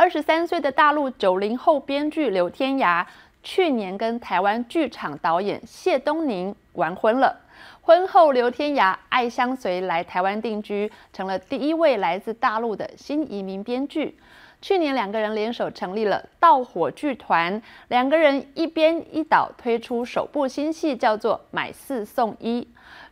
二十三岁的大陆九零后编剧柳天涯。去年跟台湾剧场导演谢东宁完婚了。婚后，刘天涯爱相随来台湾定居，成了第一位来自大陆的新移民编剧。去年，两个人联手成立了盗火剧团。两个人一边一岛推出首部新戏，叫做《买四送一》。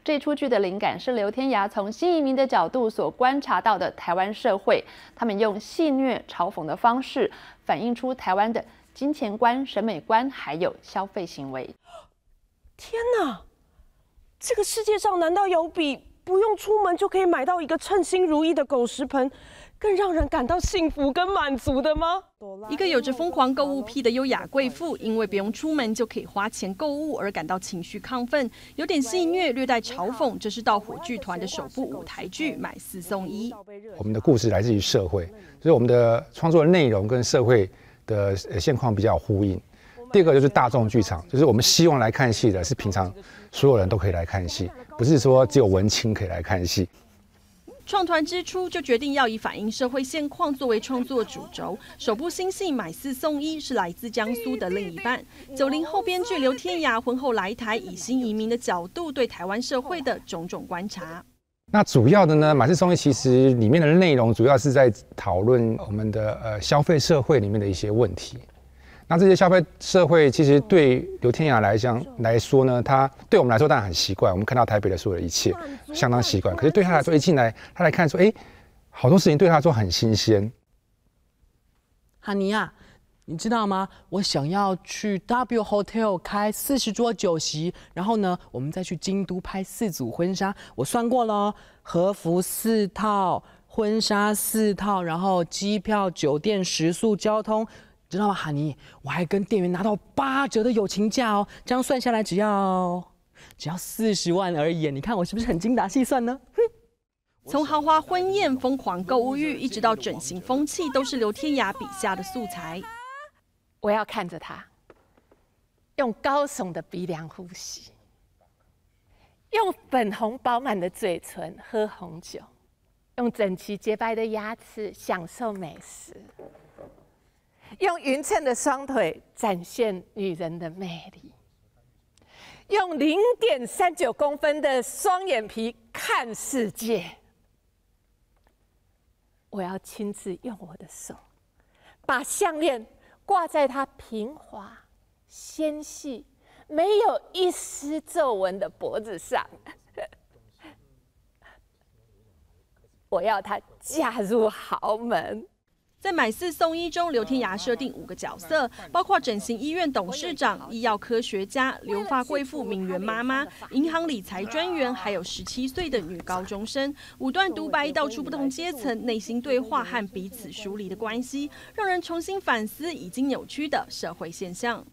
这出剧的灵感是刘天涯从新移民的角度所观察到的台湾社会。他们用戏谑嘲讽的方式，反映出台湾的。金钱观、审美观，还有消费行为。天哪，这个世界上难道有比不用出门就可以买到一个称心如意的狗食盆，更让人感到幸福跟满足的吗？一个有着疯狂购物癖的优雅贵妇，因为不用出门就可以花钱购物而感到情绪亢奋，有点戏虐，略带嘲讽。这是到火炬团的首部舞台剧《买四送一》。我们的故事来自于社会，所以我们的创作内容跟社会。的现况比较呼应。第二个就是大众剧场，就是我们希望来看戏的是平常所有人都可以来看戏，不是说只有文青可以来看戏。创团之初就决定要以反映社会现况作为创作主轴，首部新戏《买四送一》是来自江苏的另一半九零后编剧刘天涯，婚后来台以新移民的角度对台湾社会的种种观察。那主要的呢，马斯松其实里面的内容主要是在讨论我们的呃消费社会里面的一些问题。那这些消费社会其实对刘天涯来讲来说呢，他对我们来说当然很习惯，我们看到台北的所有的一切相当习惯。可是对他来说一进来他来看说，哎，好多事情对他说很新鲜。哈尼啊。你知道吗？我想要去 W Hotel 开四十桌酒席，然后呢，我们再去京都拍四组婚纱。我算过了，和服四套，婚纱四套，然后机票、酒店、食宿、交通，知道吗，哈尼？我还跟店员拿到八折的友情价哦。这样算下来，只要只要四十万而已。你看我是不是很精打细算呢？哼！从豪华婚宴、疯狂购物欲，一直到整形风气，都是刘天涯笔下的素材。我要看着他，用高耸的鼻梁呼吸，用粉红饱满的嘴唇喝红酒，用整齐洁白的牙齿享受美食，用匀称的双腿展现女人的魅力，用零点三九公分的双眼皮看世界。我要亲自用我的手，把项链。挂在她平滑、纤细、没有一丝皱纹的脖子上，我要她嫁入豪门。在买四送一中，刘天涯设定五个角色，包括整形医院董事长、医药科学家、留发贵妇、名媛妈妈、银行理财专员，还有十七岁的女高中生。五段独白道出不同阶层内心对话和彼此疏离的关系，让人重新反思已经扭曲的社会现象。